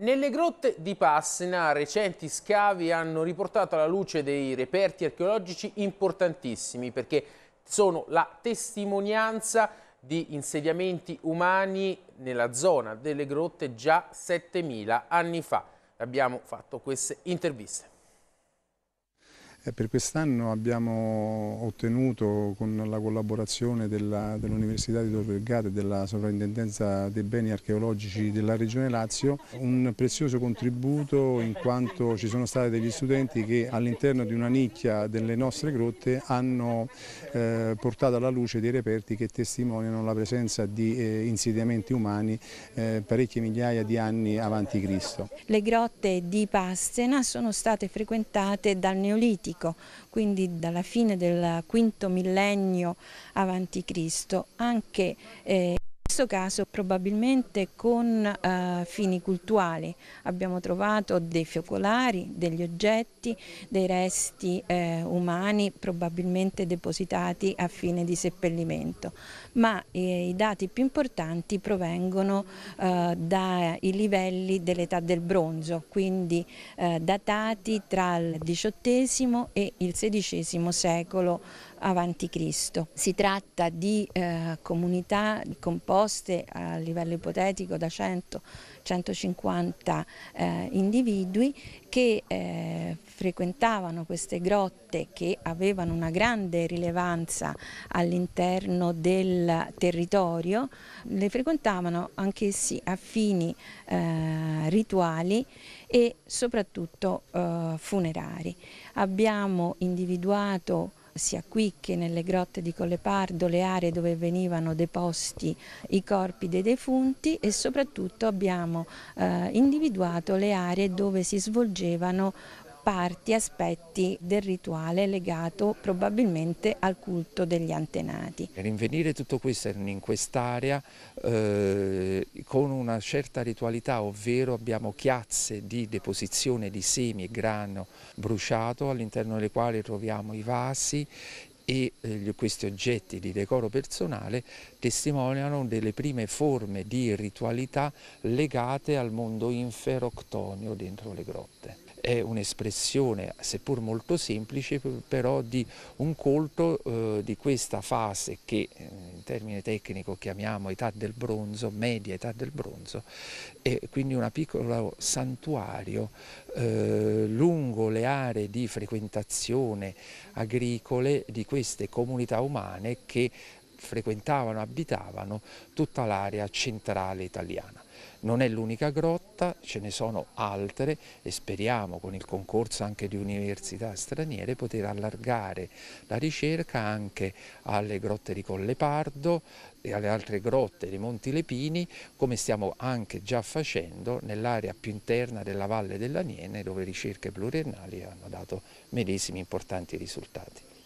Nelle grotte di Passena recenti scavi hanno riportato alla luce dei reperti archeologici importantissimi perché sono la testimonianza di insediamenti umani nella zona delle grotte già 7000 anni fa. Abbiamo fatto queste interviste. Eh, per quest'anno abbiamo ottenuto con la collaborazione dell'Università dell di Tor Vergata e della Sovrintendenza dei Beni Archeologici della Regione Lazio un prezioso contributo in quanto ci sono stati degli studenti che all'interno di una nicchia delle nostre grotte hanno eh, portato alla luce dei reperti che testimoniano la presenza di eh, insediamenti umani eh, parecchie migliaia di anni avanti Cristo. Le grotte di Pastena sono state frequentate dal Neolitico antico, quindi dalla fine del quinto millennio avanti Cristo, anche eh, questo caso probabilmente con eh, fini cultuali. Abbiamo trovato dei fiocolari, degli oggetti, dei resti eh, umani probabilmente depositati a fine di seppellimento, ma eh, i dati più importanti provengono eh, dai livelli dell'età del bronzo, quindi eh, datati tra il XVIII e il XVI secolo avanti Cristo. Si tratta di eh, comunità composte a livello ipotetico da 100-150 eh, individui che eh, frequentavano queste grotte che avevano una grande rilevanza all'interno del territorio, le frequentavano anch'essi a fini eh, rituali e soprattutto eh, funerari. Abbiamo individuato sia qui che nelle grotte di Collepardo, le aree dove venivano deposti i corpi dei defunti e soprattutto abbiamo eh, individuato le aree dove si svolgevano parti, aspetti del rituale legato probabilmente al culto degli antenati. Rinvenire tutto questo in quest'area eh, con una certa ritualità, ovvero abbiamo chiazze di deposizione di semi e grano bruciato all'interno delle quali troviamo i vasi e eh, questi oggetti di decoro personale testimoniano delle prime forme di ritualità legate al mondo inferoctonio dentro le grotte. È un'espressione, seppur molto semplice, però di un colto eh, di questa fase che eh, termine tecnico chiamiamo età del bronzo, media età del bronzo, e quindi un piccolo santuario eh, lungo le aree di frequentazione agricole di queste comunità umane che frequentavano, abitavano tutta l'area centrale italiana. Non è l'unica grotta, ce ne sono altre e speriamo con il concorso anche di università straniere poter allargare la ricerca anche alle grotte di Colle Pardo e alle altre grotte dei Monti Lepini, come stiamo anche già facendo nell'area più interna della Valle dell'Aniene, dove ricerche pluriennali hanno dato medesimi importanti risultati.